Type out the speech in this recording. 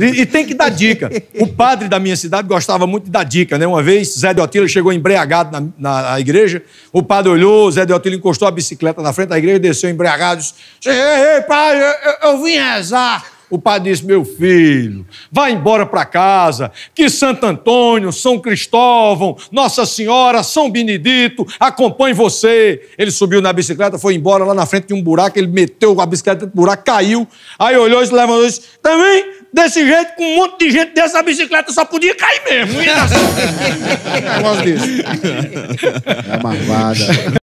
e, e, tem que dar dica. O padre da minha cidade gostava muito de dar dica, né? Uma vez, Zé de Otilo chegou embriagado na, na, na igreja, o padre olhou, Zé de Otilo encostou a bicicleta na frente da igreja, desceu embriagado e disse, ei, ei, pai, eu, eu, eu vim rezar. O pai disse: Meu filho, vá embora para casa, que Santo Antônio, São Cristóvão, Nossa Senhora, São Benedito, acompanhe você. Ele subiu na bicicleta, foi embora lá na frente de um buraco, ele meteu a bicicleta no buraco, caiu. Aí olhou e se levantou e disse: Também, desse jeito, com um monte de gente dessa bicicleta só podia cair mesmo. É um negócio desse. É uma barbada.